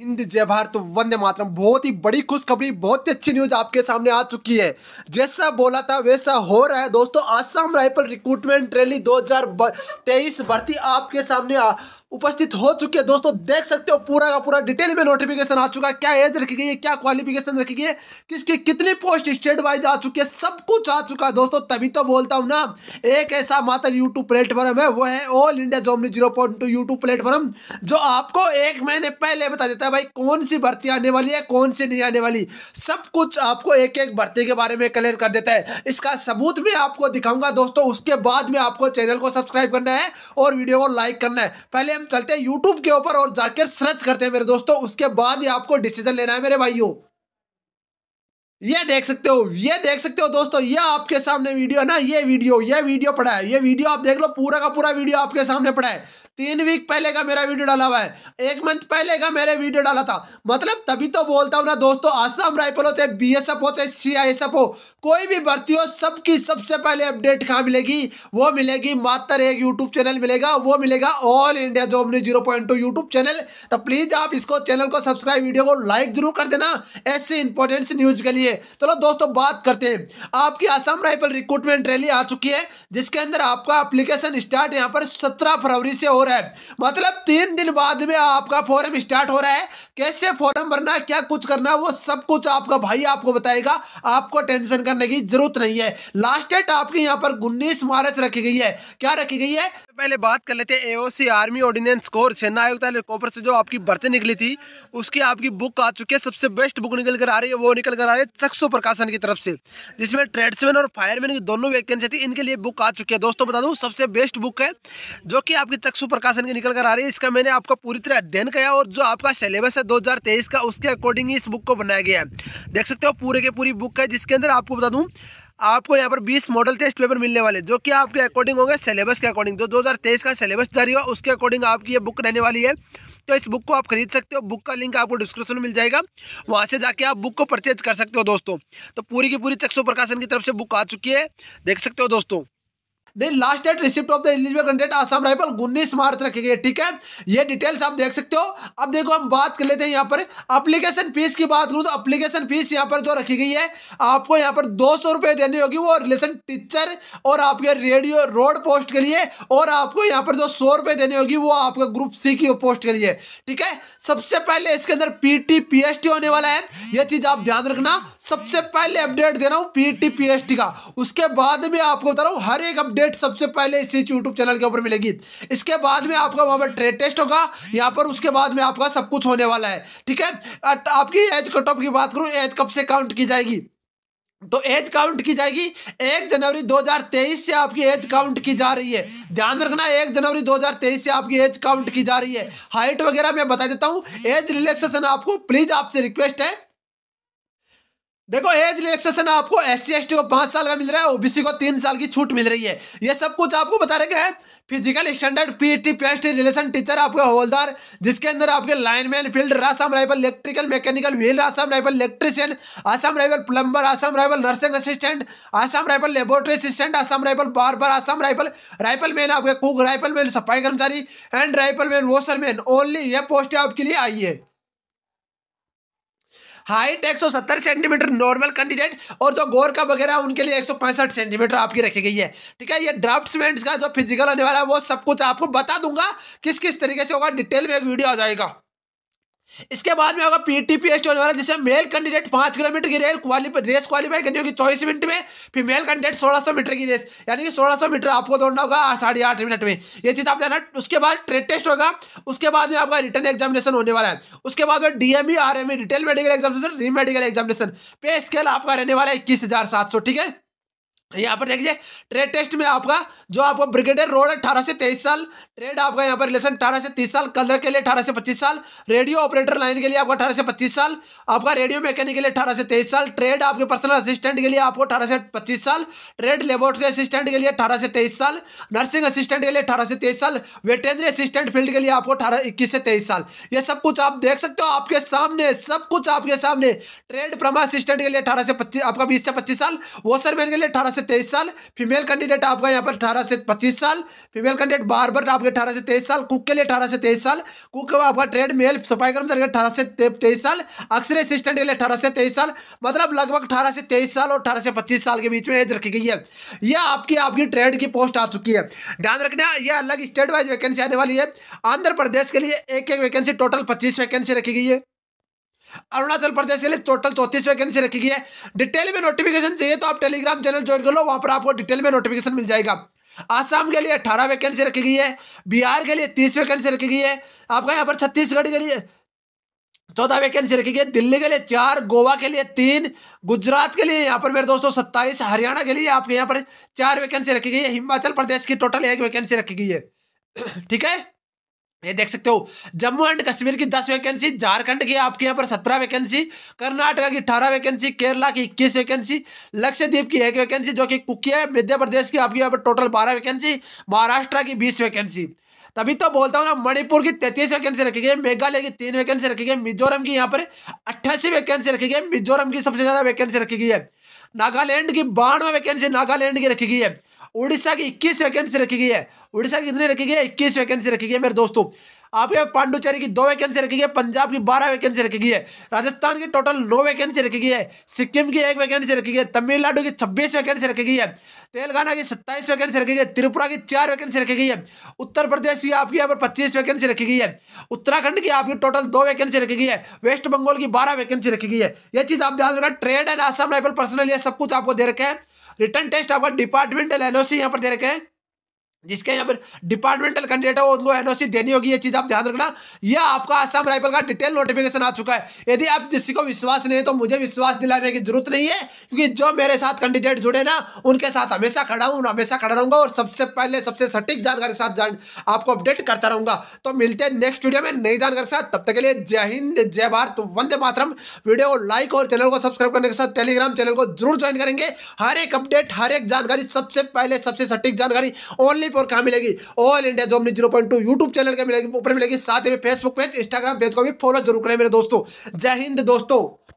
हिंद जय भारत तो वंदे मातरम बहुत ही बड़ी खुशखबरी बहुत ही अच्छी न्यूज आपके सामने आ चुकी है जैसा बोला था वैसा हो रहा है दोस्तों आसाम राइफल रिक्रूटमेंट रैली 2023 भर्ती आपके सामने आ, उपस्थित हो चुकी है दोस्तों देख सकते हो पूरा का पूरा डिटेल में नोटिफिकेशन आ चुका है क्या एज रखी गई है क्या क्वालिफिकेशन रखी गई है किसकी कितनी पोस्ट स्टेट वाइज आ चुकी है सब कुछ आ चुका है दोस्तों तभी तो बोलता हूँ ना एक ऐसा मात्र यूट्यूब प्लेटफॉर्म है वो है ऑल इंडिया जॉमनी zero point two YouTube platform जो आपको एक महीने पहले बता देता है भाई कौन सी भर्ती आने वाली है कौन सी नहीं आने वाली सब कुछ आपको एक एक भर्ती के बारे में क्लियर कर देता है इसका सबूत भी आपको दिखाऊंगा दोस्तों उसके बाद में आपको चैनल को सब्सक्राइब करना है और वीडियो को लाइक करना है पहले हम चलते हैं यूट्यूब के ऊपर और जाकर सर्च करते हैं मेरे दोस्तों उसके बाद ही आपको डिसीजन लेना है मेरे भाइयों ये देख सकते हो ये देख सकते हो दोस्तों ये आपके सामने वीडियो है ना ये वीडियो ये वीडियो पड़ा है ये वीडियो आप देख लो पूरा का पूरा वीडियो आपके सामने पड़ा है तीन वीक पहले का मेरा वीडियो डाला हुआ है एक मंथ पहले का मेरे वीडियो डाला था मतलब तभी तो बोलता हूँ ना दोस्तों आसाम राइफल होते बी एस एफ होते सी आई एस एफ हो कोई भी भर्ती हो सबकी सबसे पहले अपडेट कहाँ मिलेगी वो मिलेगी मात्र एक यूट्यूब चैनल मिलेगा वो मिलेगा all India job news zero point two YouTube channel तो प्लीज आप इसको चैनल को सब्सक्राइब वीडियो को लाइक जरूर कर देना ऐसे इंपॉर्टेंट न्यूज के लिए चलो तो दोस्तों बात करते हैं आपकी आसाम राइफल रिक्रूटमेंट रैली आ चुकी है जिसके अंदर आपका अप्लीकेशन स्टार्ट यहाँ पर सत्रह फरवरी से हो फॉरम मतलब तीन दिन बाद में आपका फॉरम स्टार्ट हो रहा है कैसे फॉरम भरना क्या कुछ करना वो सब कुछ आपका भाई आपको बताएगा आपको टेंशन करने की जरूरत नहीं है लास्ट डेट आपके यहाँ पर उन्नीस मार्च रखी गई है क्या रखी गई है पहले बात कर लेते हैं एओसी आर्मी ऑर्डिनेंस कोर सेना आयुक्त कोपर से जो आपकी भर्ती निकली थी उसकी आपकी बुक आ चुकी है सबसे बेस्ट बुक निकल कर आ रही है वो निकल कर आ रही है चक्सो प्रकाशन की तरफ से जिसमें ट्रेड्समैन और फायरमैन की दोनों वैकेंसी थी इनके लिए बुक आ चुकी है दोस्तों बता दूँ सबसे बेस्ट बुक है जो कि आपकी चक्सु प्रकाशन की निकल कर आ रही है इसका मैंने आपका पूरी तरह अध्ययन किया और जो आपका सिलेबस है 2023 का उसके अकॉर्डिंग इस बुक को बनाया गया है देख सकते हो पूरे के पूरी बुक है जिसके अंदर आपको बता दूँ आपको यहाँ पर 20 मॉडल टेस्ट पेपर मिलने वाले जो कि आपके अकॉर्डिंग होंगे सिलेबस के अकॉर्डिंग जो 2023 का सिलेबस जारी हुआ उसके अकॉर्डिंग आपकी ये बुक रहने वाली है तो इस बुक को आप खरीद सकते हो बुक का लिंक आपको डिस्क्रिप्शन में मिल जाएगा वहाँ से जाके आप बुक को परचेज कर सकते हो दोस्तों तो पूरी की पूरी चक्सो प्रकाशन की तरफ से बुक आ चुकी है देख सकते हो दोस्तों then last date receipt of the eligible candidate Assam rifle उन्नीस मार्च रखेंगे ठीक है ये डिटेल्स आप देख सकते हो अब देखो हम बात कर लेते हैं यहाँ पर अप्लीकेशन फीस की बात करूँ तो अप्लीकेशन फीस यहाँ पर जो रखी गई है आपको यहाँ पर दो सौ देनी होगी वो रिलेशन टीचर और आपके रेडियो रोड पोस्ट के लिए और आपको यहाँ पर जो सौ देनी होगी वो आपके ग्रुप सी की पोस्ट के लिए ठीक है सबसे पहले इसके अंदर पीटी पीएचटी होने वाला है यह चीज आप ध्यान रखना सबसे पहले अपडेट दे रहा हूँ पीटी पीएचटी का उसके बाद में आपको बता रहा हूँ हर एक अपडेट अपडेट सबसे पहले इसी यूट्यूब चैनल के ऊपर मिलेगी इसके बाद में आपका वहाँ पर ट्रेड टेस्ट होगा यहाँ पर उसके बाद में आपका सब कुछ होने वाला है ठीक है आपकी एज कट ऑफ की बात करूँ एज कब से काउंट की जाएगी तो एज काउंट की जाएगी एक जनवरी 2023 से आपकी एज काउंट की जा रही है ध्यान रखना एक जनवरी 2023 से आपकी एज काउंट की जा रही है हाइट वगैरह मैं बता देता हूँ एज रिलैक्सेशन आपको प्लीज़ आपसे रिक्वेस्ट है देखो एज रिलेक्सेशन आपको एस सी को पाँच साल का मिल रहा है ओबीसी को तीन साल की छूट मिल रही है ये सब कुछ आपको बता रहे है physical standard PT PhD relation teacher आपके होलदार जिसके अंदर आपके lineman field Assam rifle electrical mechanical wheel Assam rifle electrician Assam rifle plumber Assam rifle nursing assistant Assam rifle laboratory assistant Assam rifle बार आसाम राइफल राइफल मैन आपके कुक राइफल मैन सफाई कर्मचारी and rifleman washerman only ये पोस्ट आपके लिए आई है हाइट सत्तर सेंटीमीटर नॉर्मल कैंडिडेट और जो गोर का वगैरह उनके लिए पैंसठ सेंटीमीटर आपकी रखी गई है ठीक है ये ड्राफ्ट्समैन का जो फिजिकल होने वाला है वो सब कुछ आपको बता दूंगा किस किस तरीके से होगा डिटेल में एक वीडियो आ जाएगा इसके बाद में होगा पीटीपी स्टोर वाला जिसमें मेल कैंडिडेट पांच किलोमीटर की रेल रेस क्वालिफाई करनी होगी चौबीस मिनट में फीमेल कैंडिडेट सोलह सौ मीटर की रेस यानी कि सोलह सौ मीटर आपको दौड़ना होगा साढ़े आठ मिनट में ये चीज़ आप जाना उसके बाद ट्रेड टेस्ट होगा उसके बाद में आपका रिटर्न एग्जामिनेशन होने वाला है उसके बाद में DME M retail medical examination re medical examination pay scale आपका रहने वाला है इक्कीस ठीक है यहाँ पर देखिए ट्रेड टेस्ट में आपका जो आपको ब्रिगेडियर रोड अठारह से तेईस साल ट्रेड आपका यहाँ पर रिलेशन अठारह से तीस साल कलर के लिए अठारह से पच्चीस साल रेडियो ऑपरेटर लाइन के लिए आपको अठारह से पच्चीस साल आपका रेडियो मैकेनिक के लिए अठारह से तेईस साल ट्रेड आपके पर्सनल असिस्टेंट के लिए आपको अठारह से पच्चीस साल ट्रेड लेबोरेटरी असिस्टेंट के लिए अठारह से तेईस साल नर्सिंग असिस्टेंट के लिए अठारह से तेईस साल वेटेनरी असिस्टेंट फील्ड के लिए आपको अठारह इक्कीस से तेईस साल ये सब कुछ आप देख सकते हो आपके सामने सब कुछ आपके सामने ट्रेड प्रमा असिस्टेंट के लिए अठारह से पच्चीस आपका बीस से पच्चीस साल वॉशरमैन के लिए अठारह से तेईस साल फीमेल कैंडिडेट आपका यहाँ पर अठारह से पच्चीस साल फीमेल कैंडिडेट बार बार आपके अठारह से तेईस साल कुक के लिए अठारह से तेईस साल कुक के आपका ट्रेड मेल सफाई कर्मचारी अठारह से तेईस साल अक्सर असिस्टेंट के लिए अठारह से तेईस साल मतलब लगभग अठारह से तेईस साल और अठारह से पच्चीस साल के बीच में एज रखी गई है यह आपकी आपकी ट्रेड की पोस्ट आ चुकी है ध्यान रखना यह अलग स्टेट वाइज वैकेंसी आने वाली है आंध्र प्रदेश के लिए एक एक वैकेंसी टोटल पच्चीस वैकेंसी रखी गई है अरुणाचल प्रदेश के लिए टोटल चौतीस वैकेंसी रखी गई है डिटेल में नोटिफिकेशन चाहिए तो आप टेलीग्राम चैनल ज्वाइन कर लो वहां पर आपको डिटेल में नोटिफिकेशन मिल जाएगा आसाम के लिए अठारह वैकेंसी रखी गई है बिहार के लिए तीस वैकेंसी रखी गई है आपका यहाँ पर छत्तीसगढ़ के लिए चौदह वैकेंसी रखी गई है दिल्ली के लिए चार गोवा के लिए तीन गुजरात के लिए यहाँ पर मेरे दोस्तों सत्ताईस हरियाणा के लिए आपके यहाँ पर चार वैकेंसी रखी गई है हिमाचल प्रदेश की टोटल एक वैकेंसी रखी गई है ठीक है ये देख सकते हो जम्मू एंड कश्मीर की दस वैकेंसी झारखंड की आपके यहाँ पर सत्रह वैकेंसी कर्नाटका की अठारह वैकेंसी केरला की इक्कीस वैकेंसी लक्षद्वीप की एक वैकेंसी जो कि कुकी है मध्य प्रदेश की आपके यहाँ पर टोटल बारह वैकेंसी महाराष्ट्र की बीस वैकेंसी तभी तो बोलता हूँ ना मणिपुर की तैतीस वैकेंसी रखी गई मेघालय की तीन वैकेंसी रखी गई मिजोरम की यहाँ पर अट्ठासी वैकेंसी रखी गई मिजोरम की सबसे ज़्यादा वैकेंसी रखी गई है नागालैंड की बानवे वैकेंसी नागालैंड की रखी गई है उड़ीसा की इक्कीस वैकेंसी रखी गई है उड़ीसा की कितनी रखी गई है इक्कीस वैकेंसी रखी गई है मेरे दोस्तों आपके पांडुचेरी की दो वैकेंसी रखी गई है पंजाब की बारह वैकेंसी रखी गई है राजस्थान की टोटल नौ वैकेंसी रखी गई है सिक्किम की एक वैकेंसी रखी गई है तमिलनाडु की छब्बीस वैकेंसी रखी गई है तेलंगाना की सत्ताईस वैकेंसी रखी गई है त्रिपुरा की चार वैकेंसी रखी गई है उत्तर प्रदेश की आपकी यहाँ पर पच्चीस वैकेंसी रखी गई है उत्तराखंड की आपकी टोटल दो वैकेंसी रखी गई है वेस्ट बंगाल की बारह वैकेंसी रखी गई है यह चीज़ आप ध्यान रखना trade and Assam rifle personal ये सब कुछ आपको दे रखे हैं रिटर्न टेस्ट आपका डिपार्टमेंटल एनओसी यहाँ पर दे रखे हैं जिसके यहाँ पर डिपार्टमेंटल कैंडिडेट है उसको एनओसी देनी होगी ये चीज़ आप ध्यान रखना यह आपका आसाम राइफल का डिटेल नोटिफिकेशन आ चुका है यदि आप किसी को विश्वास नहीं है तो मुझे विश्वास दिलाने की जरूरत नहीं है क्योंकि जो मेरे साथ कैंडिडेट जुड़े ना उनके साथ हमेशा खड़ा हूँ हमेशा खड़ा रहूंगा और सबसे पहले सबसे सटीक जानकारी के साथ जान, आपको अपडेट करता रहूंगा तो मिलते हैं नेक्स्ट वीडियो में नई जानकारी के साथ तब तक के लिए जय हिंद जय भारत वंदे मातरम वीडियो को लाइक और चैनल को सब्सक्राइब करने के साथ टेलीग्राम चैनल को जरूर ज्वाइन करेंगे हर एक अपडेट हर एक जानकारी सबसे पहले सबसे सटीक जानकारी ओनली क्लिप और कहाँ मिलेगी all India job zero point two YouTube channel के मिलेगी ऊपर मिलेगी साथ ही फेसबुक पेज इंस्टाग्राम पेज को भी फॉलो जरूर करें मेरे दोस्तों जय हिंद दोस्तों